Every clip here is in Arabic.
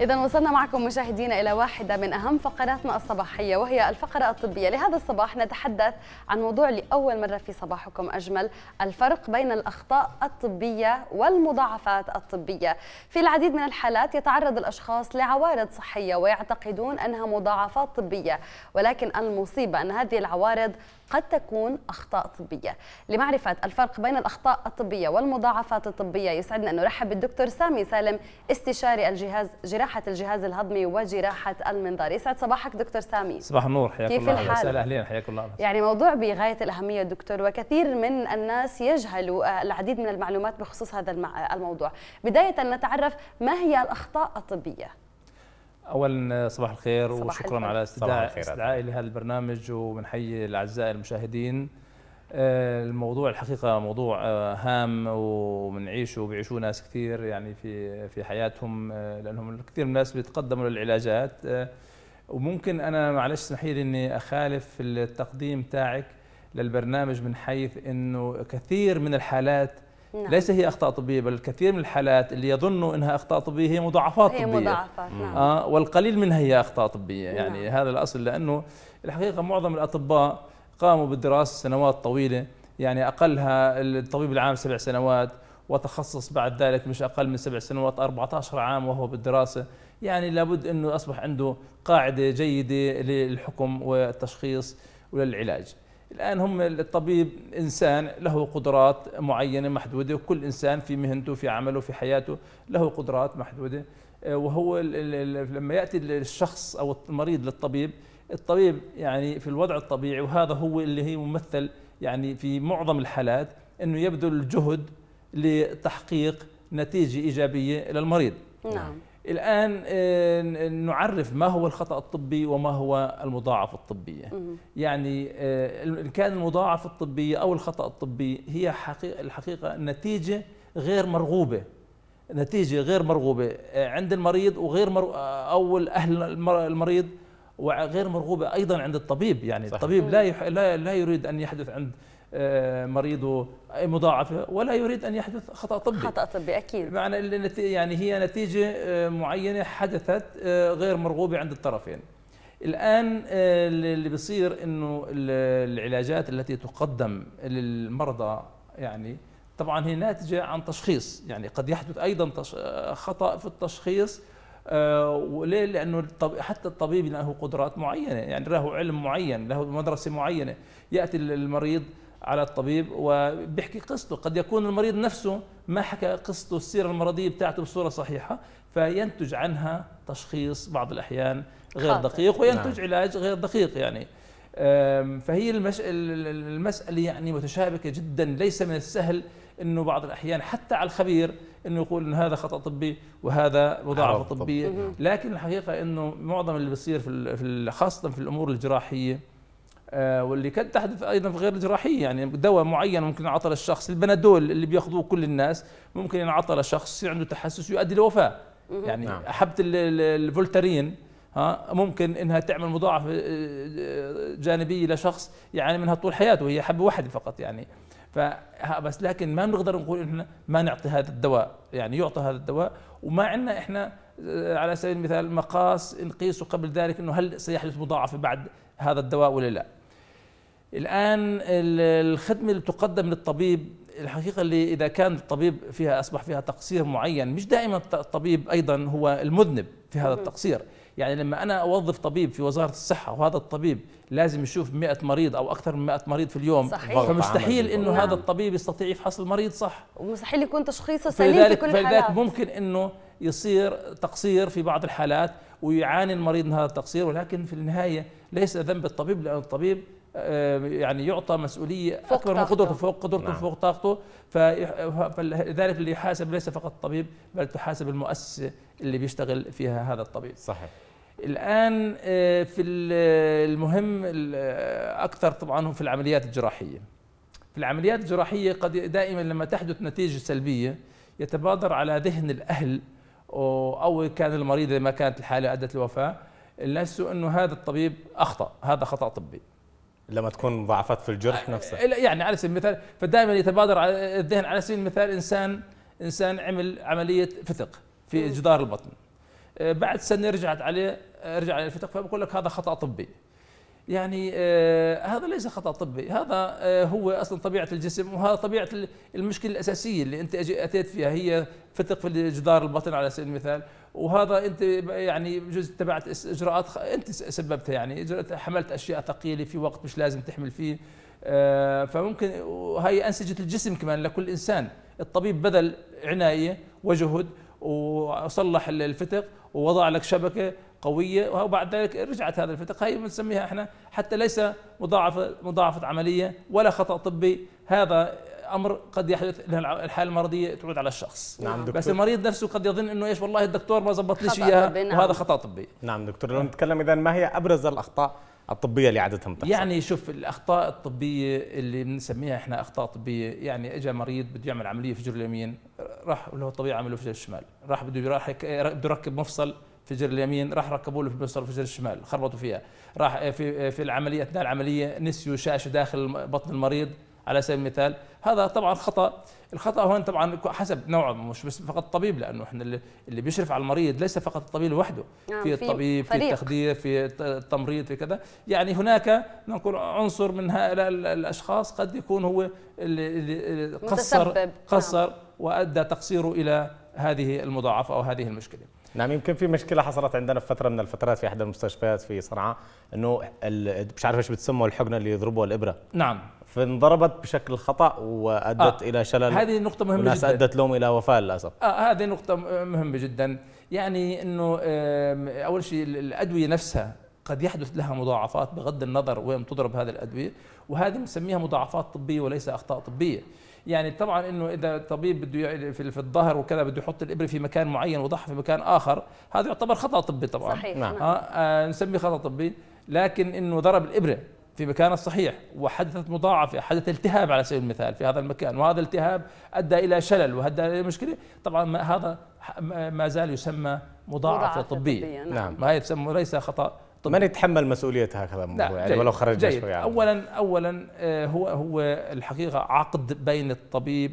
إذا وصلنا معكم مشاهدينا إلى واحدة من أهم فقراتنا الصباحية وهي الفقرة الطبية، لهذا الصباح نتحدث عن موضوع لأول مرة في صباحكم أجمل، الفرق بين الأخطاء الطبية والمضاعفات الطبية. في العديد من الحالات يتعرض الأشخاص لعوارض صحية ويعتقدون أنها مضاعفات طبية، ولكن المصيبة أن هذه العوارض قد تكون أخطاء طبية لمعرفة الفرق بين الأخطاء الطبية والمضاعفات الطبية يسعدنا أن نرحب بالدكتور سامي سالم استشاري الجهاز جراحة الجهاز الهضمي وجراحة المنظار يسعد صباحك دكتور سامي صباح النور حياك كيف الله الحال؟ أهلين حياك الله يعني موضوع بغاية الأهمية دكتور وكثير من الناس يجهلوا آه، العديد من المعلومات بخصوص هذا الموضوع بداية نتعرف ما هي الأخطاء الطبية اولا صباح الخير صباح وشكرا الفن. على استدعاء استدعائي لهذا البرنامج وبنحيي الاعزاء المشاهدين آه، الموضوع الحقيقه موضوع آه، هام وبنعيشه وبيعيشوه ناس كثير يعني في في حياتهم آه، لانهم كثير من الناس بيتقدموا للعلاجات وممكن انا معلش اسمحي لي اني اخالف التقديم تاعك للبرنامج من حيث انه كثير من الحالات نعم. ليس هي اخطاء طبيه بل الكثير من الحالات اللي يظنوا انها اخطاء طبيه هي مضاعفات هي طبيه مضاعفات نعم. آه والقليل منها هي اخطاء طبيه يعني نعم. هذا الاصل لانه الحقيقه معظم الاطباء قاموا بالدراسه سنوات طويله يعني اقلها الطبيب العام سبع سنوات وتخصص بعد ذلك مش اقل من سبع سنوات 14 عام وهو بالدراسه يعني لابد انه اصبح عنده قاعده جيده للحكم والتشخيص وللعلاج الآن هم الطبيب إنسان له قدرات معينة محدودة وكل إنسان في مهنته في عمله في حياته له قدرات محدودة آه، وهو لما يأتي الشخص أو المريض للطبيب الطبيب يعني في الوضع الطبيعي وهذا هو اللي هي ممثل يعني في معظم الحالات أنه يبذل الجهد لتحقيق نتيجة إيجابية للمريض نعم الآن آه، نعرف ما هو الخطأ الطبي وما هو المضاعف الطبية يعني آه، إن كان المضاعف الطبية أو الخطأ الطبي هي حقيقة الحقيقة نتيجة غير مرغوبة نتيجة غير مرغوبة آه، عند المريض وغير مر... أو أهل المريض وغير مرغوبة أيضا عند الطبيب يعني صحيح. الطبيب لا, يح... لا لا يريد أن يحدث عند آه، مريضه مضاعفه ولا يريد ان يحدث خطا طبي خطا طبي اكيد معنى يعني هي نتيجه آه، معينه حدثت آه، غير مرغوبه عند الطرفين الان اللي بصير انه العلاجات التي تقدم للمرضى يعني طبعا هي ناتجه عن تشخيص يعني قد يحدث ايضا خطا في التشخيص وليه؟ لانه حتى الطبيب له قدرات معينه، يعني له علم معين، له مدرسه معينه، ياتي المريض على الطبيب وبيحكي قصته قد يكون المريض نفسه ما حكى قصته السيرة المرضية بتاعته بصورة صحيحة فينتج عنها تشخيص بعض الأحيان غير خاطئ. دقيق وينتج نعم. علاج غير دقيق يعني فهي المش... المسألة يعني متشابكة جدا ليس من السهل أنه بعض الأحيان حتى على الخبير أنه يقول أن هذا خطأ طبي وهذا مضاعفة طبية لكن الحقيقة أنه معظم اللي بيصير في خاصة في الأمور الجراحية آه، واللي كانت تحدث ايضا في غير الجراحيه يعني دواء معين ممكن ينعطى للشخص البنادول اللي بياخذوه كل الناس ممكن ينعطى لشخص يصير عنده تحسس يؤدي لوفاه يعني نعم. حبه الفولترين ها ممكن انها تعمل مضاعفه آه، جانبيه لشخص يعاني منها طول حياته وهي حبه واحده فقط يعني ف بس لكن ما بنقدر نقول احنا ما نعطي هذا الدواء يعني يعطى هذا الدواء وما عندنا احنا آه، على سبيل المثال مقاس نقيسه قبل ذلك انه هل سيحدث مضاعفه بعد هذا الدواء ولا لا الآن الخدمة اللي بتقدم للطبيب الحقيقة اللي إذا كان الطبيب فيها أصبح فيها تقصير معين مش دائما الطبيب أيضا هو المذنب في هذا التقصير يعني لما أنا أوظف طبيب في وزارة الصحة وهذا الطبيب لازم يشوف 100 مريض أو أكثر من 100 مريض في اليوم صحيح. فمستحيل أنه نعم. هذا الطبيب يستطيع يفحص المريض صح ومستحيل يكون تشخيصه سليم في كل الحالات فلذلك ممكن أنه يصير تقصير في بعض الحالات ويعاني المريض من هذا التقصير ولكن في النهاية ليس ذنب الطبيب لأن الطبيب آه، يعني يعطى مسؤوليه فوق اكبر من قدرته فوق قدرته نعم. فوق طاقته فلذلك اللي يحاسب ليس فقط الطبيب بل تحاسب المؤسسه اللي بيشتغل فيها هذا الطبيب صحيح الان آه، في المهم اكثر طبعا هو في العمليات الجراحيه في العمليات الجراحيه قد دائما لما تحدث نتيجه سلبيه يتبادر على ذهن الاهل او كان المريض اذا ما كانت الحاله ادت للوفاه الناس انه هذا الطبيب اخطا هذا خطا طبي لما تكون مضاعفات في الجرح آه، نفسه يعني على سبيل المثال فدائما يتبادر على الذهن على سبيل المثال انسان انسان عمل عمليه فتق في جدار البطن آه، بعد سنه رجعت عليه رجع عليه الفتق فبقول لك هذا خطا طبي يعني آه هذا ليس خطا طبي هذا آه هو اصلا طبيعه الجسم وهذا طبيعه المشكله الاساسيه اللي انت اتيت فيها هي فتق في الجدار البطن على سبيل المثال وهذا انت يعني بجوز اتبعت اجراءات انت سببتها يعني حملت اشياء ثقيله في وقت مش لازم تحمل فيه آه فممكن وهي انسجه الجسم كمان لكل انسان الطبيب بذل عنايه وجهد وصلح الفتق ووضع لك شبكه قويه وبعد ذلك رجعت هذا الفتق هي بنسميها احنا حتى ليس مضاعفه مضاعفه عمليه ولا خطا طبي هذا امر قد يحدث الحاله المرضيه تعود على الشخص نعم دكتور. بس المريض نفسه قد يظن انه ايش والله الدكتور ما زبط ليش اياها نعم. وهذا خطا طبي نعم دكتور لو نتكلم اذا ما هي ابرز الاخطاء الطبيه اللي عاده بتحصل يعني شوف الاخطاء الطبيه اللي بنسميها احنا اخطاء طبيه يعني اجى مريض بده يعمل عمليه في جر اليمين راح له الطبيعي عمله في جر الشمال راح بده راح بده يركب مفصل في جر اليمين راح ركبوا له في مفصل في جر الشمال خربطوا فيها راح في في العمليه اثناء العمليه نسيوا شاشه داخل بطن المريض على سبيل المثال هذا طبعا خطا الخطا هون طبعا حسب نوعه مش بس فقط الطبيب لانه احنا اللي بيشرف على المريض ليس فقط الطبيب لوحده آه، في الطبيب في التخدير في التمريض في كذا يعني هناك نقول عنصر من هؤلاء الاشخاص قد يكون هو اللي قصر نعم. قصر وادى تقصيره الى هذه المضاعفه او هذه المشكله نعم يمكن في مشكله حصلت عندنا في فتره من الفترات في احدى المستشفيات في صنعاء انه مش عارف ايش بتسموا الحقنه اللي يضربوها الابره نعم فانضربت بشكل خطا وادت آه الى شلل هذه نقطه مهمه والناس جدا ادت لهم الى وفاه للاسف آه هذه نقطه مهمه جدا يعني انه اول شيء الادويه نفسها قد يحدث لها مضاعفات بغض النظر وين تضرب هذه الادويه وهذه بنسميها مضاعفات طبيه وليس اخطاء طبيه يعني طبعا انه اذا الطبيب بده في, الظهر وكذا بده يحط الابره في مكان معين وضعها في مكان اخر هذا يعتبر خطا طبي طبعا صحيح نعم. نعم. آه،, آه نسميه خطا طبي لكن انه ضرب الابره في مكانه الصحيح وحدثت مضاعفة حدث التهاب على سبيل المثال في هذا المكان وهذا الالتهاب أدى إلى شلل وأدى إلى مشكلة طبعا هذا ما زال يسمى مضاعفة طبية نعم, نعم. ما هي تسمى ليس خطأ طبيعي. من يتحمل مسؤولية هكذا الموضوع يعني ولو خرج جيد. يعني. أولا أولا آه، هو هو الحقيقة عقد بين الطبيب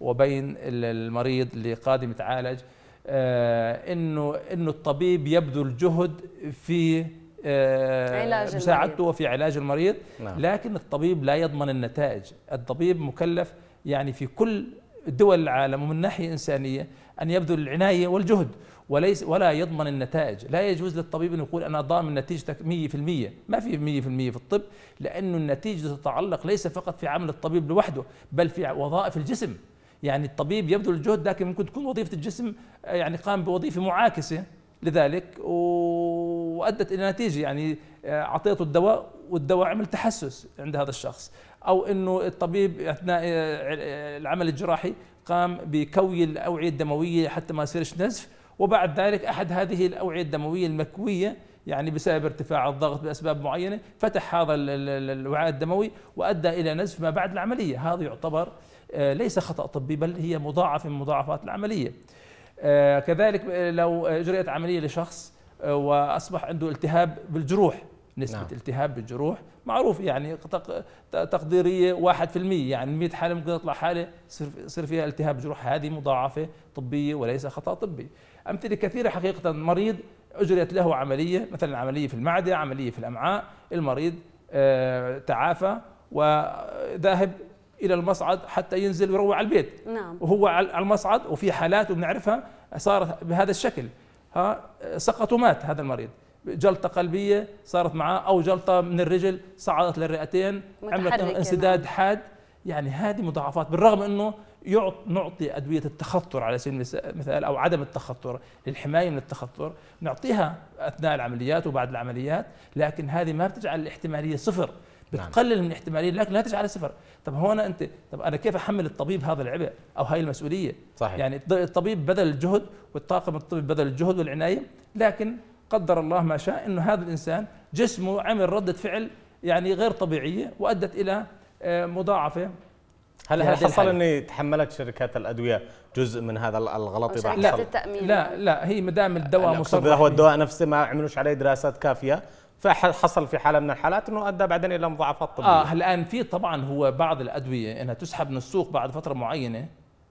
وبين المريض اللي قادم يتعالج آه، انه انه الطبيب يبذل جهد في علاج مساعدته المريض. في علاج المريض نعم. لكن الطبيب لا يضمن النتائج الطبيب مكلف يعني في كل دول العالم ومن ناحية إنسانية أن يبذل العناية والجهد وليس ولا يضمن النتائج لا يجوز للطبيب أن يقول أنا ضامن نتيجتك 100% ما في 100% في الطب لأن النتيجة تتعلق ليس فقط في عمل الطبيب لوحده بل في وظائف الجسم يعني الطبيب يبذل الجهد لكن ممكن تكون وظيفة الجسم يعني قام بوظيفة معاكسة لذلك و وادت الى نتيجه يعني آه، اعطيته الدواء والدواء عمل تحسس عند هذا الشخص او انه الطبيب اثناء آه، العمل الجراحي قام بكوي الاوعيه الدمويه حتى ما يصيرش نزف وبعد ذلك احد هذه الاوعيه الدمويه المكويه يعني بسبب ارتفاع الضغط باسباب معينه فتح هذا الوعاء الدموي وادى الى نزف ما بعد العمليه هذا يعتبر آه، ليس خطا طبي بل هي مضاعفه من مضاعفات العمليه كذلك لو اجريت عمليه لشخص واصبح عنده التهاب بالجروح نسبة نعم. التهاب بالجروح معروف يعني تقديرية 1% يعني 100 حالة ممكن تطلع حالة يصير فيها التهاب جروح هذه مضاعفة طبية وليس خطأ طبي أمثلة كثيرة حقيقة مريض أجريت له عملية مثلا عملية في المعدة عملية في الأمعاء المريض آه، تعافى وذاهب الى المصعد حتى ينزل ويروح على البيت نعم. وهو على المصعد وفي حالات وبنعرفها صارت بهذا الشكل ها سقط ومات هذا المريض جلطه قلبيه صارت معاه او جلطه من الرجل صعدت للرئتين عملت انسداد حاد يعني هذه مضاعفات بالرغم انه يعط نعطي ادويه التخطر على سبيل المثال او عدم التخطر للحمايه من التخطر نعطيها اثناء العمليات وبعد العمليات لكن هذه ما بتجعل الاحتماليه صفر نعم. بتقلل من احتماليه لكن لا على صفر طب هون انت طب انا كيف احمل الطبيب هذا العبء او هاي المسؤوليه صحيح. يعني الطبيب بذل الجهد والطاقم الطبي بذل الجهد والعنايه لكن قدر الله ما شاء انه هذا الانسان جسمه عمل رده فعل يعني غير طبيعيه وادت الى آه، مضاعفه هل هل حصل ان تحملت شركات الادويه جزء من هذا الغلط اذا حصل؟ لا لا هي ما دام الدواء مصرح اذا هو يعني. الدواء نفسه ما عملوش عليه دراسات كافيه فحصل في حاله من الحالات انه ادى بعدين الى مضاعفات طبيه اه الان في طبعا هو بعض الادويه انها تسحب من السوق بعد فتره معينه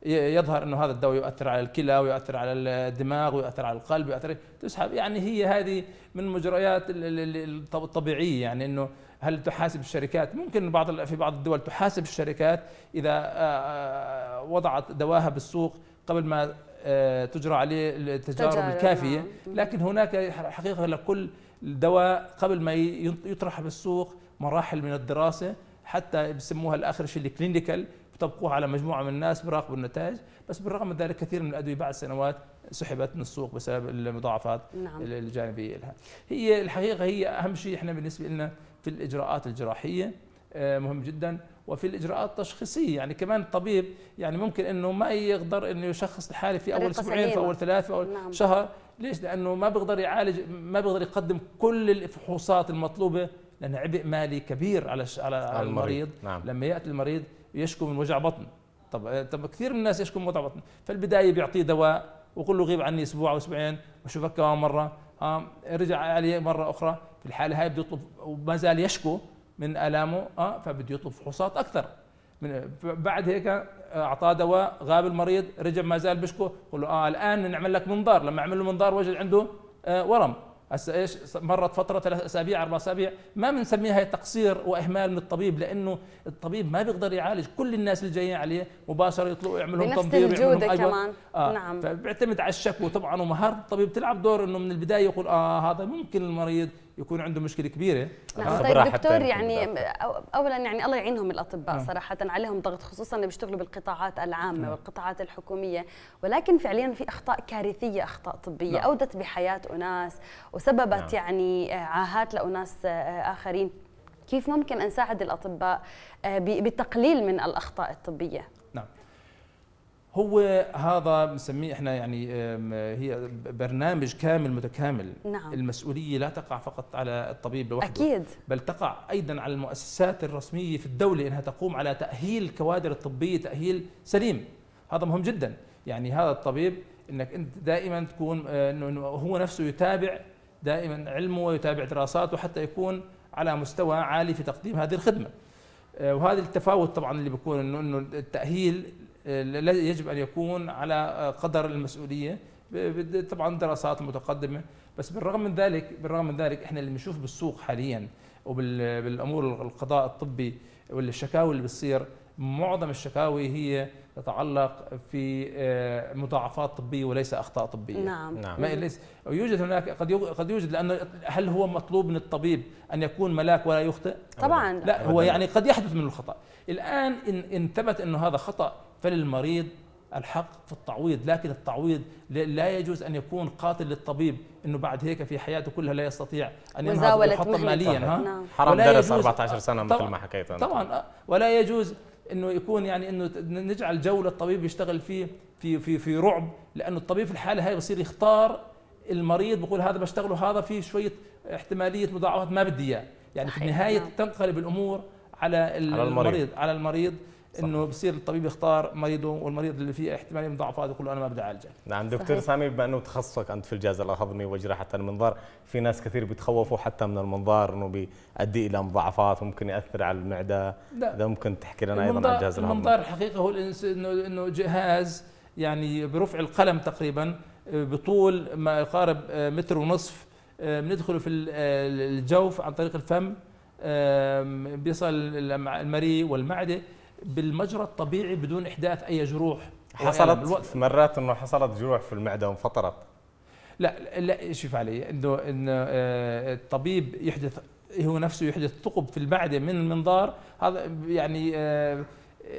يظهر انه هذا الدواء يؤثر على الكلى ويؤثر على الدماغ ويؤثر على القلب ويؤثر تسحب يعني هي هذه من مجريات الطبيعيه يعني انه هل تحاسب الشركات؟ ممكن بعض في بعض الدول تحاسب الشركات اذا آه، آه، وضعت دواها بالسوق قبل ما آه، تجرى عليه التجارب الكافيه، نعم. لكن هناك حقيقه لكل الدواء قبل ما يطرح بالسوق مراحل من الدراسه حتى بسموها الاخر شيء الكلينيكال طبقوها على مجموعه من الناس بيراقبوا النتائج بس بالرغم من ذلك كثير من الادويه بعد سنوات سحبت من السوق بسبب المضاعفات نعم. الجانبيه لها هي الحقيقه هي اهم شيء احنا بالنسبه لنا في الاجراءات الجراحيه آه، مهم جدا وفي الاجراءات التشخيصيه يعني كمان الطبيب يعني ممكن انه ما يقدر انه يشخص الحاله في اول اسبوعين في اول ثلاث في اول نعم. شهر ليش؟ لانه ما بيقدر يعالج ما بيقدر يقدم كل الفحوصات المطلوبه لان عبء مالي كبير على على, على المريض نعم. لما ياتي المريض يشكو من وجع بطن طب آه، طب كثير من الناس يشكو من وجع بطن فالبدايه بيعطيه دواء وقول له غيب عني اسبوع او اسبوعين وشوفك كمان مره اه رجع عليه مره اخرى في الحاله هاي بده يطلب وما زال يشكو من الامه اه فبده يطلب فحوصات اكثر من بعد هيك آه، اعطاه دواء غاب المريض رجع ما زال بشكو قال له اه الان نعمل لك منظار لما عمل له منظار وجد عنده آه ورم هسه ايش مرت فتره ثلاث اسابيع اربع اسابيع ما بنسميها هي تقصير واهمال من الطبيب لانه الطبيب ما بيقدر يعالج كل الناس اللي جايين عليه مباشره يطلعوا يعملوا لهم تنظير بنفس الجوده أيوة. كمان آه نعم فبيعتمد على الشكوى طبعا ومهاره الطبيب تلعب دور انه من البدايه يقول اه هذا ممكن المريض يكون عنده مشكله كبيره نعم طيب دكتور يعني اولا يعني الله يعينهم الاطباء نعم. صراحه عليهم ضغط خصوصا اللي بيشتغلوا بالقطاعات العامه نعم. والقطاعات الحكوميه ولكن فعليا في اخطاء كارثيه اخطاء طبيه نعم. اودت بحياه اناس وسببت نعم. يعني آه، عاهات لاناس آه، آه، اخرين كيف ممكن ان نساعد الاطباء بتقليل من الاخطاء الطبيه هو هذا بنسميه احنا يعني هي برنامج كامل متكامل نعم. المسؤوليه لا تقع فقط على الطبيب لوحده اكيد بل تقع ايضا على المؤسسات الرسميه في الدوله انها تقوم على تاهيل الكوادر الطبيه تاهيل سليم هذا مهم جدا يعني هذا الطبيب انك انت دائما تكون آه، انه هو نفسه يتابع دائما علمه ويتابع دراساته حتى يكون على مستوى عالي في تقديم هذه الخدمه آه، وهذا التفاوت طبعا اللي بيكون انه انه التاهيل يجب ان يكون على قدر المسؤوليه طبعا دراسات متقدمه بس بالرغم من ذلك بالرغم من ذلك احنا اللي بنشوف بالسوق حاليا وبالامور القضاء الطبي والشكاوي اللي بتصير معظم الشكاوي هي تتعلق في آه، مضاعفات طبيه وليس اخطاء طبيه نعم, نعم. ليس يوجد هناك قد قد يوجد لانه هل هو مطلوب من الطبيب ان يكون ملاك ولا يخطئ طبعا لا هو يعني قد يحدث منه الخطا الان ان ان ثبت انه هذا خطا فللمريض الحق في التعويض لكن التعويض لا يجوز ان يكون قاتل للطبيب انه بعد هيك في حياته كلها لا يستطيع ان ينهض حتى ماليا ها نعم. حرام درس 14 سنه مثل ما حكيت أنا طبعا آه، ولا يجوز انه يكون يعني انه نجعل جو للطبيب يشتغل فيه في في في رعب لانه الطبيب في الحاله هاي بصير يختار المريض بقول هذا بشتغله هذا في شويه احتماليه مضاعفات ما بدي اياه يعني في النهايه نعم. تنقلب الامور على, على المريض على المريض انه بصير الطبيب يختار مريضه والمريض اللي فيه احتماليه من يقول له انا ما بدي اعالجك نعم دكتور صحيح. سامي بما انه تخصصك انت في الجهاز الهضمي وجراحه المنظار في ناس كثير بيتخوفوا حتى من المنظار انه بيؤدي الى مضاعفات ممكن ياثر على المعده اذا ممكن تحكي لنا ايضا عن الجهاز الهضمي المنظار الحقيقه هو انه انه جهاز يعني برفع القلم تقريبا آه، بطول ما يقارب آه، متر ونصف آه، بندخله في الجوف عن طريق الفم بيصل المريء والمعده بالمجرى الطبيعي بدون احداث اي جروح حصلت مرات انه حصلت جروح في المعده وانفطرت لا لا شوف علي انه انه آه، الطبيب يحدث هو نفسه يحدث ثقب في المعده من المنظار هذا يعني آه،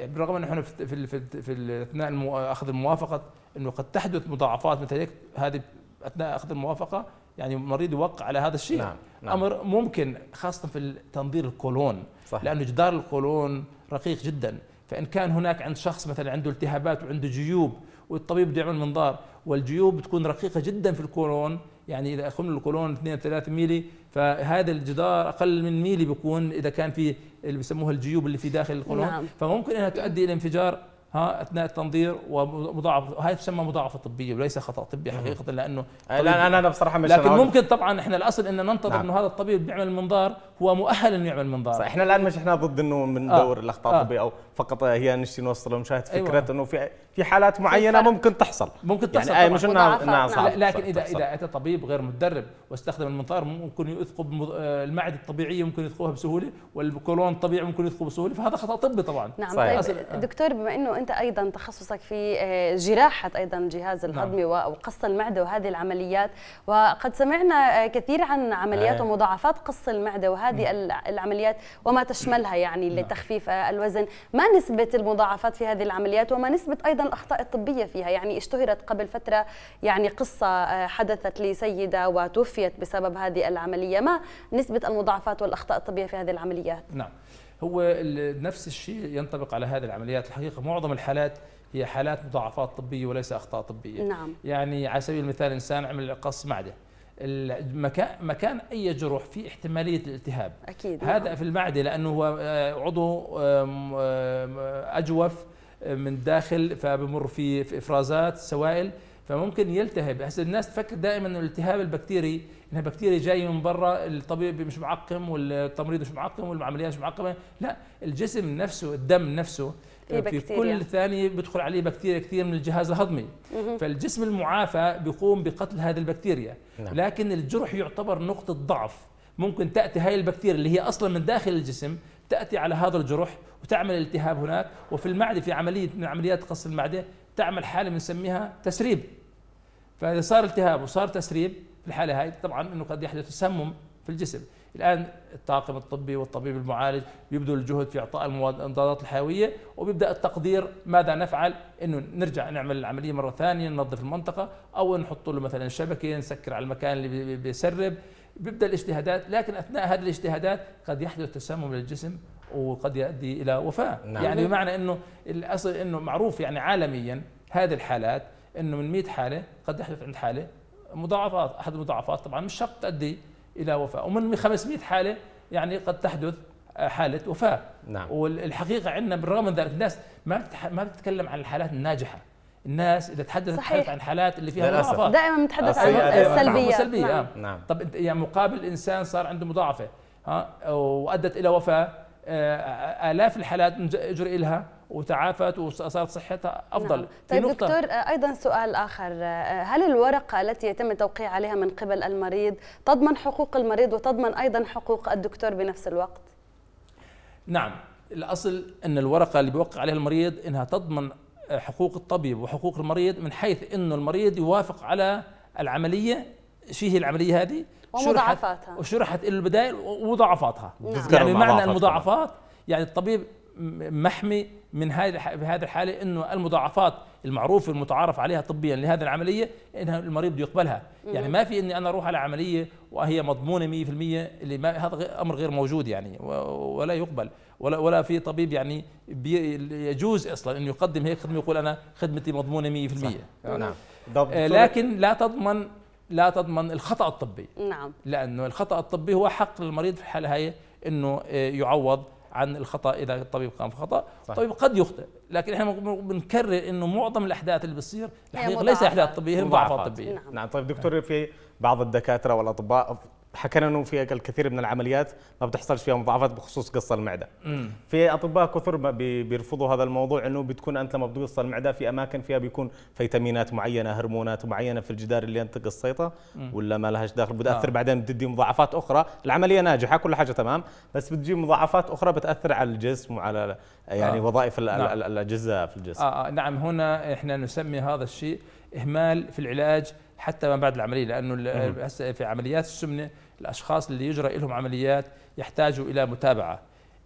بالرغم انه احنا في في في, في اثناء اخذ الموافقه انه قد تحدث مضاعفات مثل هيك هذه اثناء اخذ الموافقه يعني مريض يوقع على هذا الشيء نعم. نعم. امر ممكن خاصه في تنظير القولون صحيح. لانه جدار القولون رقيق جدا فان كان هناك عند شخص مثلا عنده التهابات وعنده جيوب والطبيب بده يعمل منظار والجيوب بتكون رقيقه جدا في القولون يعني اذا اخذنا القولون 2 3 ميلي فهذا الجدار اقل من ميلي بيكون اذا كان في اللي بيسموها الجيوب اللي في داخل القولون نعم. فممكن انها تؤدي الى انفجار ها اثناء التنظير ومضاعف هاي تسمى مضاعفه طبيه وليس خطا طبي حقيقه لانه آه، لا انا انا بصراحه مش لكن ممكن طبعا احنا الاصل ان ننتظر نعم. انه هذا الطبيب بيعمل منظار هو مؤهل انه يعمل منظار صح احنا الان مش احنا ضد انه بندور آه. الاخطاء آه. الطبيه آه. او فقط هي نشتي نوصل للمشاهد أيوة. فكره أيوة. انه في في حالات معينه ممكن تحصل ممكن يعني تحصل يعني مش انها انها نعم. لكن اذا اذا اتى طبيب غير متدرب واستخدم المنظار ممكن يثقب المعده الطبيعيه ممكن يثقبها بسهوله والكولون الطبيعي ممكن يثقب بسهوله فهذا خطا طبي طبعا نعم طيب دكتور بما انه وانت ايضا تخصصك في آه، جراحه ايضا الجهاز الهضمي نعم. وقص المعده وهذه العمليات وقد سمعنا آه، كثير عن عمليات ومضاعفات قص المعده وهذه العمليات وما تشملها يعني نعم. لتخفيف آه، الوزن ما نسبه المضاعفات في هذه العمليات وما نسبه ايضا الاخطاء الطبيه فيها يعني اشتهرت قبل فتره يعني قصه حدثت لسيده وتوفيت بسبب هذه العمليه ما نسبه المضاعفات والاخطاء الطبيه في هذه العمليات نعم هو نفس الشيء ينطبق على هذه العمليات الحقيقة معظم الحالات هي حالات مضاعفات طبية وليس أخطاء طبية نعم. يعني على سبيل المثال إنسان عمل قص معدة المكان مكان اي جروح في احتماليه الالتهاب اكيد نعم. هذا نعم. في المعده لانه هو آه، عضو اجوف آه، من داخل فبمر في افرازات سوائل فممكن يلتهب هسه الناس تفكر دائما انه الالتهاب البكتيري انها بكتيريا جايه من برا الطبيب مش معقم والتمريض مش معقم والعمليات مش معقمه لا الجسم نفسه الدم نفسه في, في كل ثانيه بيدخل عليه بكتيريا كثير من الجهاز الهضمي فالجسم المعافى بيقوم بقتل هذه البكتيريا نعم. لكن الجرح يعتبر نقطه ضعف ممكن تاتي هاي البكتيريا اللي هي اصلا من داخل الجسم تاتي على هذا الجرح وتعمل التهاب هناك وفي المعده في عمليه من عمليات قص المعده تعمل حاله بنسميها تسريب فاذا صار التهاب وصار تسريب في الحاله هاي طبعا انه قد يحدث تسمم في الجسم الان الطاقم الطبي والطبيب المعالج بيبذل الجهد في اعطاء المضادات الحيويه وبيبدا التقدير ماذا نفعل انه نرجع نعمل العمليه مره ثانيه ننظف المنطقه او نحط له مثلا شبكه نسكر على المكان اللي بيسرب بيبدا الاجتهادات لكن اثناء هذه الاجتهادات قد يحدث تسمم للجسم وقد يؤدي الى وفاه نعم. يعني بمعنى انه الاصل انه معروف يعني عالميا هذه الحالات انه من 100 حاله قد يحدث عند حاله مضاعفات احد المضاعفات طبعا مش شرط تؤدي الى وفاه ومن 500 حاله يعني قد تحدث حاله وفاه نعم. والحقيقه عندنا بالرغم من ذلك الناس ما ما بتتكلم عن الحالات الناجحه الناس اذا تحدثت صحيح. عن حالات اللي فيها مضاعفات دائما بنتحدث عن السلبيه السلبيه نعم. نعم. نعم. طب يعني مقابل انسان صار عنده مضاعفه ها وادت الى وفاه آه، آلاف الحالات جرئ لها وتعافت وصارت صحتها افضل نعم. طيب نقطة دكتور آه، ايضا سؤال اخر آه، هل الورقه التي يتم التوقيع عليها من قبل المريض تضمن حقوق المريض وتضمن ايضا حقوق الدكتور بنفس الوقت نعم الاصل ان الورقه اللي بيوقع عليها المريض انها تضمن حقوق الطبيب وحقوق المريض من حيث انه المريض يوافق على العمليه شو هي العمليه هذه ومضاعفاتها وشرحت البدائل ومضاعفاتها نعم. يعني معنى المضاعفات يعني الطبيب محمي من هذه هذه الحاله انه المضاعفات المعروفه المتعارف عليها طبيا لهذه العمليه انها المريض يقبلها يعني ما في اني انا اروح على عمليه وهي مضمونه 100% اللي ما هذا امر غير موجود يعني ولا يقبل ولا ولا في طبيب يعني يجوز اصلا انه يقدم هيك خدمه يقول انا خدمتي مضمونه 100% نعم آه، لكن لا تضمن لا تضمن الخطأ الطبي نعم لأنه الخطأ الطبي هو حق للمريض في الحالة هي أنه آه، يعوض عن الخطأ إذا الطبيب قام بخطأ الطبيب قد يخطئ لكن احنا بنكرر أنه معظم الأحداث اللي بتصير الحقيقة ليس أحداث طبية هي مضاعفات طبية نعم. نعم طيب دكتور في بعض الدكاترة والأطباء حكينا انه في الكثير من العمليات ما بتحصلش فيها مضاعفات بخصوص قص المعده. مم. في اطباء كثر ما بيرفضوا هذا الموضوع انه بتكون انت لما بتقص المعده في اماكن فيها بيكون فيتامينات معينه، هرمونات معينه في الجدار اللي انت قصيته ولا ما لهاش دخل بتاثر آه. بعدين بتدي مضاعفات اخرى، العمليه ناجحه كل حاجه تمام بس بتجي مضاعفات اخرى بتاثر على الجسم وعلى يعني آه. وظائف نعم. الاجزاء في الجسم. آه, آه نعم هنا احنا نسمي هذا الشيء اهمال في العلاج حتى ما بعد العمليه لانه هسه في عمليات السمنه الأشخاص اللي يجرى لهم عمليات يحتاجوا إلى متابعة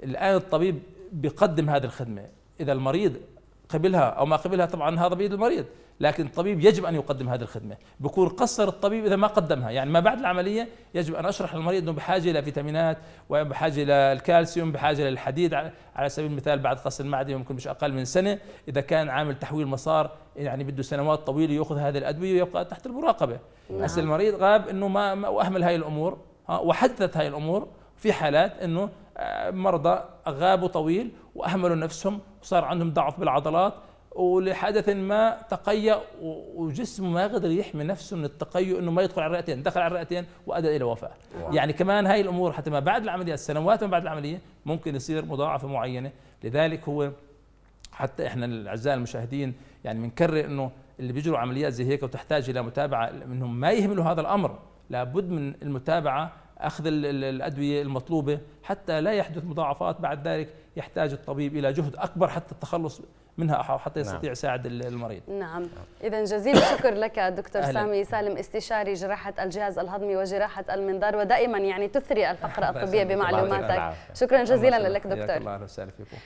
الآن الطبيب بيقدم هذه الخدمة إذا المريض قبلها أو ما قبلها طبعا هذا بيد المريض لكن الطبيب يجب ان يقدم هذه الخدمه بكون قصر الطبيب اذا ما قدمها يعني ما بعد العمليه يجب ان اشرح للمريض انه بحاجه الى فيتامينات وبحاجه الى الكالسيوم بحاجه للحديد على سبيل المثال بعد قص المعده ممكن مش اقل من سنه اذا كان عامل تحويل مسار يعني بده سنوات طويله ياخذ هذه الادويه ويبقى تحت المراقبه نعم. بس المريض غاب انه ما, ما واهمل هاي الامور وحدثت هاي الامور في حالات انه آه، مرضى غابوا طويل واهملوا نفسهم وصار عندهم ضعف بالعضلات ولحدث ما تقيأ وجسمه ما قدر يحمي نفسه من التقيؤ انه ما يدخل على الرئتين، دخل على الرئتين وادى الى وفاه. يعني كمان هاي الامور حتى ما بعد العمليه السنوات ما بعد العمليه ممكن يصير مضاعفه معينه، لذلك هو حتى احنا الاعزاء المشاهدين يعني بنكرر انه اللي بيجروا عمليات زي هيك وتحتاج الى متابعه منهم ما يهملوا هذا الامر، لابد من المتابعه اخذ الادويه المطلوبه حتى لا يحدث مضاعفات بعد ذلك يحتاج الطبيب الى جهد اكبر حتى التخلص منها حتى نعم. يستطيع نعم. يساعد المريض نعم اذا جزيل الشكر لك دكتور أهلا. سامي سالم استشاري جراحه الجهاز الهضمي وجراحه المنظار ودائما يعني تثري الفقره الطبيه بمعلوماتك شكرا جزيلا لك دكتور الله وسهلا